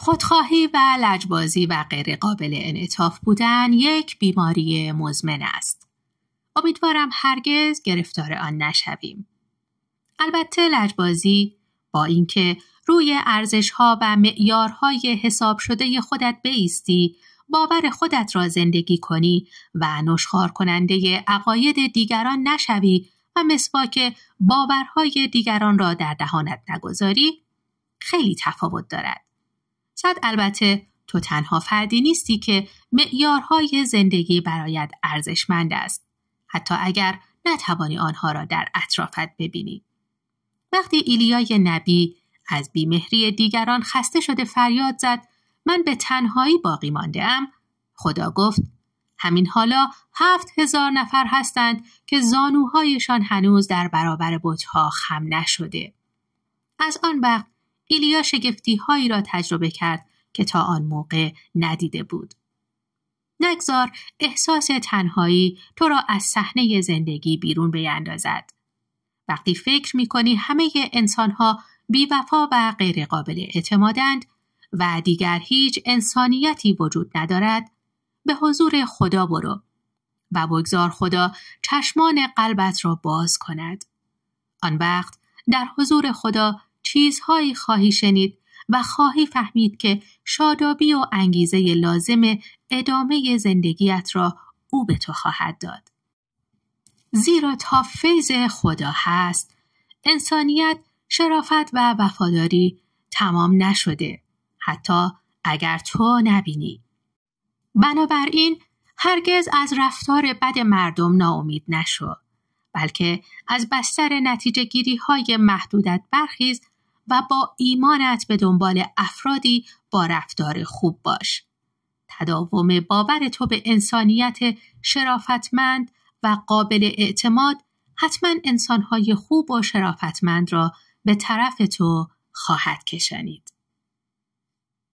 خودخواهی و لجبازی و غیرقابل انعطاف بودن یک بیماری مزمن است. امیدوارم هرگز گرفتار آن نشویم. البته لجبازی با اینکه روی ارزشها و معیارهای حساب شده خودت بیستی باور خودت را زندگی کنی و نشخار کننده عقاید دیگران نشوی و مسواک باورهای دیگران را در دهانت نگذاری خیلی تفاوت دارد. شاید البته تو تنها فردی نیستی که معیارهای زندگی برایت ارزشمند است حتی اگر نتوانی آنها را در اطرافت ببینی وقتی ایلیای نبی از بیمهری دیگران خسته شده فریاد زد من به تنهایی باقی مانده ام خدا گفت همین حالا هفت هزار نفر هستند که زانوهایشان هنوز در برابر بتها خم نشده از آن وقت ایلیا شگفتی هایی را تجربه کرد که تا آن موقع ندیده بود. نگذار احساس تنهایی تو را از صحنه زندگی بیرون بیاندازد. وقتی فکر می کنی همه انسان ها بیوفا و غیرقابل اعتمادند و دیگر هیچ انسانیتی وجود ندارد به حضور خدا برو و بگذار خدا چشمان قلبت را باز کند. آن وقت در حضور خدا چیزهایی خواهی شنید و خواهی فهمید که شادابی و انگیزه لازم ادامه زندگیت را او به تو خواهد داد. زیرا تا فیض خدا هست، انسانیت شرافت و وفاداری تمام نشده، حتی اگر تو نبینی. بنابراین هرگز از رفتار بد مردم ناامید نشو، بلکه از بستر نتیجه گیری های محدودت برخیز و با ایمانت به دنبال افرادی با رفتار خوب باش. تداوم باور تو به انسانیت شرافتمند و قابل اعتماد حتما انسانهای خوب و شرافتمند را به طرف تو خواهد کشانید.